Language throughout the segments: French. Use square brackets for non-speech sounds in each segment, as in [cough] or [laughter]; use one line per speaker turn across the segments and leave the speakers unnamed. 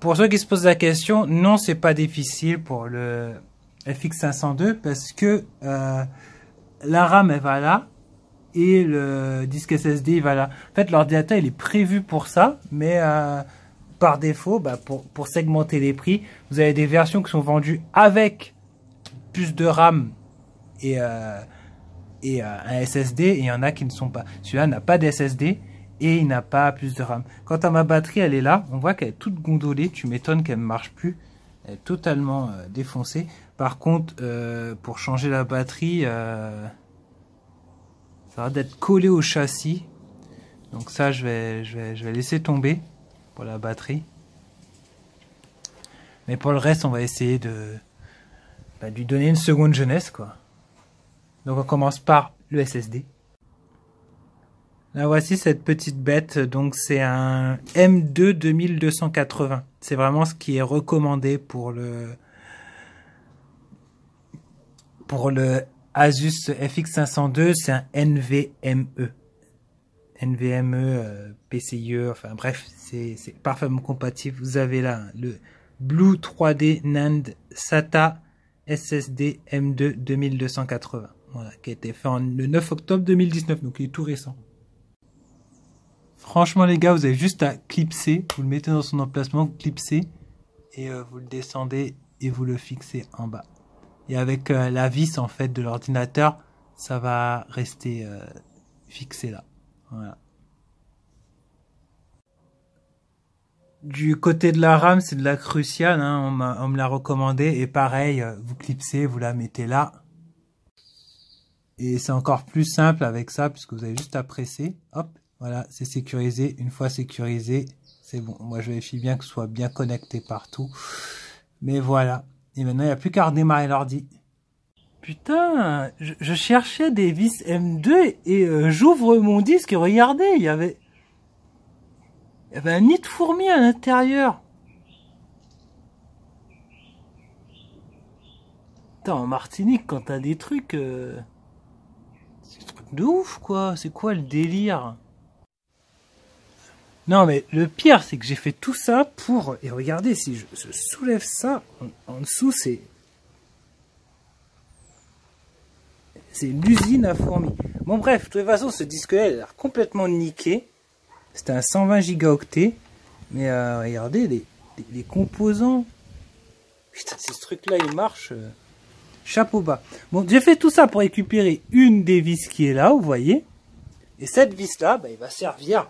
pour ceux qui se posent la question, non, c'est pas difficile pour le FX502 parce que euh, la RAM elle va là et le disque SSD il va là. En fait, l'ordinateur il est prévu pour ça, mais euh, par défaut, bah, pour, pour segmenter les prix, vous avez des versions qui sont vendues avec plus de RAM et, euh, et un SSD et il y en a qui ne sont pas. Celui-là n'a pas d'SSD et il n'a pas plus de RAM. Quant à ma batterie, elle est là, on voit qu'elle est toute gondolée, tu m'étonnes qu'elle ne marche plus, elle est totalement euh, défoncée. Par contre, euh, pour changer la batterie, euh, ça va d'être collé au châssis, donc ça je vais, je vais, laisser tomber pour la batterie. Mais pour le reste, on va essayer de, bah, lui donner une seconde jeunesse. quoi. Donc on commence par le SSD. Là, ah, voici cette petite bête. Donc, c'est un M2 2280. C'est vraiment ce qui est recommandé pour le, pour le Asus FX502. C'est un NVMe. NVMe, euh, PCIe, enfin bref, c'est parfaitement compatible. Vous avez là le Blue 3D NAND SATA SSD M2 2280, voilà, qui a été fait en, le 9 octobre 2019, donc il est tout récent. Franchement, les gars, vous avez juste à clipser. Vous le mettez dans son emplacement, clipser Et euh, vous le descendez et vous le fixez en bas. Et avec euh, la vis, en fait, de l'ordinateur, ça va rester euh, fixé là. Voilà. Du côté de la rame, c'est de la cruciale. Hein. on, on me l'a recommandé. Et pareil, vous clipsez, vous la mettez là. Et c'est encore plus simple avec ça, puisque vous avez juste à presser. Hop voilà, c'est sécurisé. Une fois sécurisé, c'est bon. Moi, je vérifie bien que ce soit bien connecté partout. Mais voilà. Et maintenant, il n'y a plus qu'à redémarrer l'ordi. Putain, je, cherchais des vis M2 et euh, j'ouvre mon disque et regardez, il y avait... Il y avait un nid de fourmis à l'intérieur. Putain, en Martinique, quand t'as des trucs... Euh, c'est des trucs de ouf, quoi. C'est quoi le délire non, mais le pire, c'est que j'ai fait tout ça pour... Et regardez, si je, soulève ça, en, dessous, c'est... C'est l'usine à fourmis. Bon, bref, de toute façon, ce disque-là, a complètement niqué. C'était un 120 gigaoctets. Mais euh, regardez, les, composants... Putain, ce truc-là, il marche... Euh, chapeau bas. Bon, j'ai fait tout ça pour récupérer une des vis qui est là, vous voyez. Et cette vis-là, bah, il va servir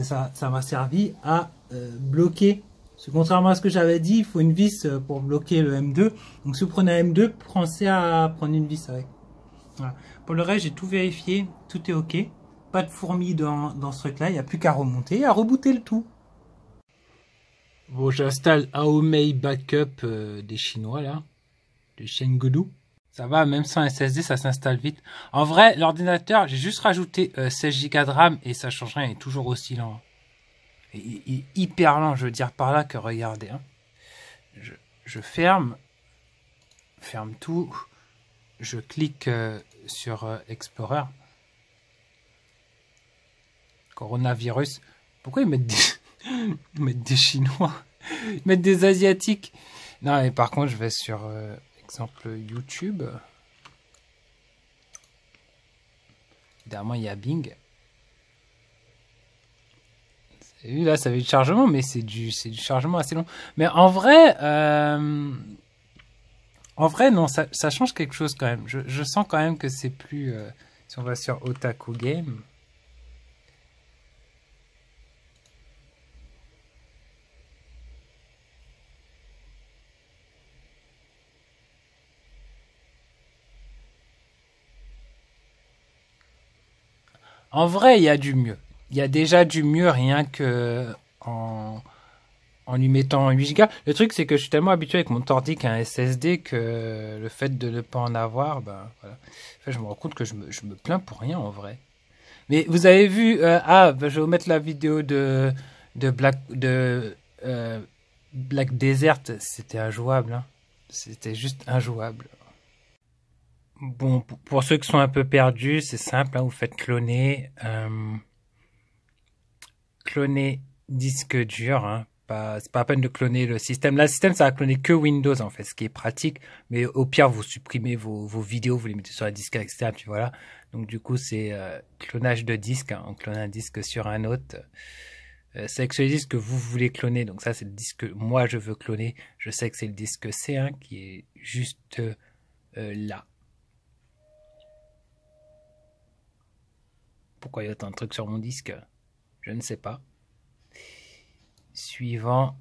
ça m'a servi à euh, bloquer. Parce contrairement à ce que j'avais dit, il faut une vis euh, pour bloquer le M2. Donc si vous prenez un M2, pensez à prendre une vis avec. Voilà. Pour le reste, j'ai tout vérifié, tout est ok. Pas de fourmis dans, dans ce truc-là, il n'y a plus qu'à remonter et à rebooter le tout. Bon, j'installe Aomei Backup euh, des Chinois là, de Chengdu. Ça va, même sans SSD, ça s'installe vite. En vrai, l'ordinateur, j'ai juste rajouté 16 euh, Go de RAM et ça change rien, il est toujours aussi lent. Il, est hyper lent, je veux dire par là que regardez. Hein. Je, je, ferme, ferme tout, je clique euh, sur euh, Explorer. Coronavirus. Pourquoi ils mettent des, [laughs] ils mettent des Chinois Ils mettent des Asiatiques. Non, mais par contre, je vais sur exemple YouTube. Évidemment, il y a Bing. Là, ça fait du chargement, mais c'est du, du chargement assez long. Mais en vrai, euh, en vrai, non, ça, change quelque chose quand même. Je, sens quand même que c'est plus. Euh, si on va sur Otaku Game, En vrai, il y a du mieux. Il y a déjà du mieux rien que en, en lui mettant 8 Go. Le truc, c'est que je suis tellement habitué avec mon tordic à un SSD que le fait de ne pas en avoir, ben voilà. je me rends compte que je me, je me, plains pour rien en vrai. Mais vous avez vu, euh, ah, ben, je vais vous mettre la vidéo de, de Black, de euh, Black Desert. C'était injouable. Hein. C'était juste injouable. Bon, pour ceux qui sont un peu perdus, c'est simple, hein, vous faites cloner, euh, cloner disque dur, hein, pas, c'est pas à peine de cloner le système. Là, le système, ça va cloner que Windows, en fait, ce qui est pratique, mais au pire, vous supprimez vos, vos vidéos, vous les mettez sur un disque externe, puis voilà. Donc, du coup, c'est euh, clonage de disque, hein. on clone un disque sur un autre. Euh, c'est que le disque que vous voulez cloner, donc ça, c'est le disque moi, je veux cloner. Je sais que c'est le disque C1 hein, qui est juste euh, là. Pourquoi il y a un truc sur mon disque Je ne sais pas. Suivant.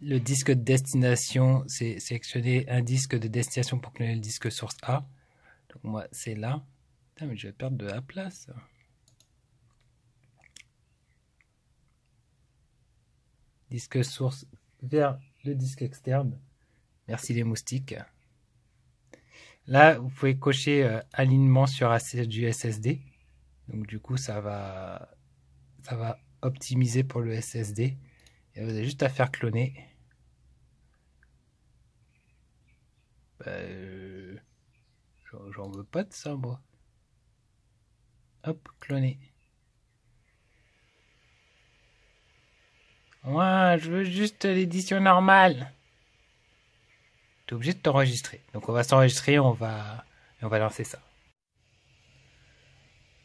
Le disque de destination, c'est sélectionner un disque de destination pour que le disque source A. Donc moi, c'est là. Putain, mais je vais perdre de la place. Disque source vers le disque externe. Merci les moustiques. Là, vous pouvez cocher euh, alignement sur du SSD. Donc du coup, ça va, ça va optimiser pour le SSD. Et vous avez juste à faire cloner. Bah, euh, j'en veux pas de ça, moi. Hop, cloner. je veux juste l'édition normale obligé de t'enregistrer. Donc on va s'enregistrer, on va, on va lancer ça.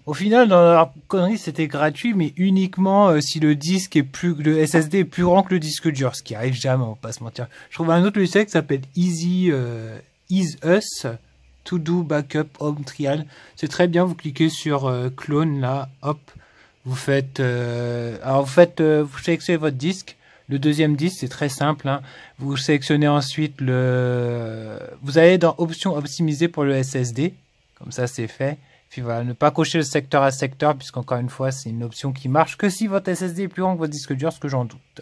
Au final, dans la connerie, c'était gratuit, mais uniquement euh, si le disque est plus, le SSD est plus grand que le disque dur, ce qui arrive jamais, on va pas se mentir. Je trouve un autre logiciel qui s'appelle Easy, is euh, Us, To Do Backup Home Trial. C'est très bien, vous cliquez sur euh, clone là, hop, vous faites, alors vous vous sélectionnez votre disque, le deuxième disque, c'est très simple. Hein. Vous sélectionnez ensuite le... Vous allez dans Options optimisées pour le SSD. Comme ça, c'est fait. Puis voilà, ne pas cocher le secteur à secteur, puisqu'encore une fois, c'est une option qui marche que si votre SSD est plus grand que votre disque dur, ce que j'en doute.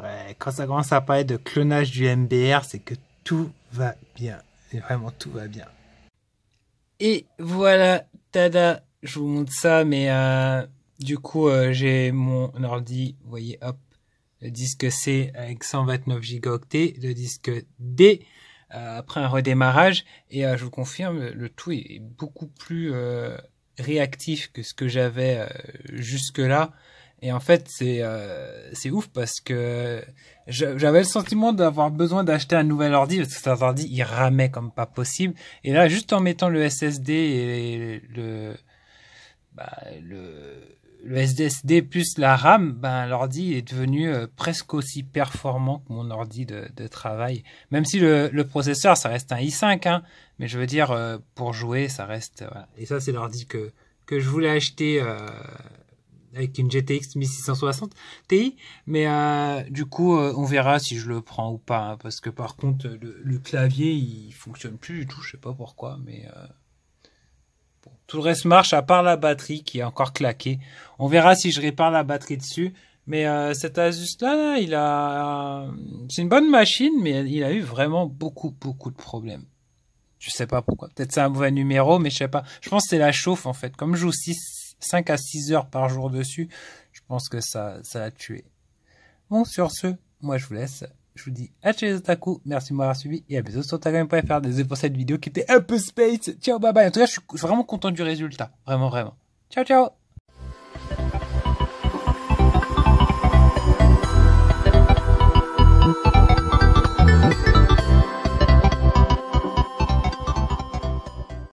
Ouais, quand ça commence à parler de clonage du MBR, c'est que tout va bien. Et vraiment, tout va bien. Et voilà, tada, je vous montre ça, mais euh, du coup, euh, j'ai mon ordi, vous voyez, hop, le disque C avec 129 gigaoctets, le disque D euh, après un redémarrage, et je vous confirme, le tout est beaucoup plus réactif que ce que j'avais jusque-là. Et en fait, c'est c'est ouf parce que j'avais le sentiment d'avoir besoin d'acheter un nouvel ordi parce que cet ordi il ramait comme pas possible. Et là, juste en mettant le SSD et le, bah, le, le, SSD plus la RAM, ben, l'ordi est devenu euh, presque aussi performant que mon ordi de, de travail. Même si le, le, processeur, ça reste un i5, hein, mais je veux dire, euh, pour jouer, ça reste... Euh, Et ça, c'est l'ordi que, que je voulais acheter avec une GTX 1660 Ti, mais du coup, on verra si je le prends ou pas, hein, parce que par contre, le, le clavier, il fonctionne plus du tout, je sais pas pourquoi, mais... Tout le reste marche à part la batterie qui est encore claquée. On verra si je répare la batterie dessus. Mais euh, cet Asus là, il a, euh, c'est une bonne machine, mais il a eu vraiment beaucoup beaucoup de problèmes. Je sais pas pourquoi. Peut-être c'est un mauvais numéro, mais je sais pas. Je pense que c'est la chauffe en fait. Comme je joue 6, 5 à 6 heures par jour dessus, je pense que ça, ça tué. Bon, sur ce, moi je vous laisse. Je vous dis à chez les otaku, merci de m'avoir suivi et à bientôt sur tagame.fr. Désolé pour cette vidéo qui était un peu space. Ciao, bye bye. En tout cas, je suis vraiment content du résultat. Vraiment, vraiment. Ciao, ciao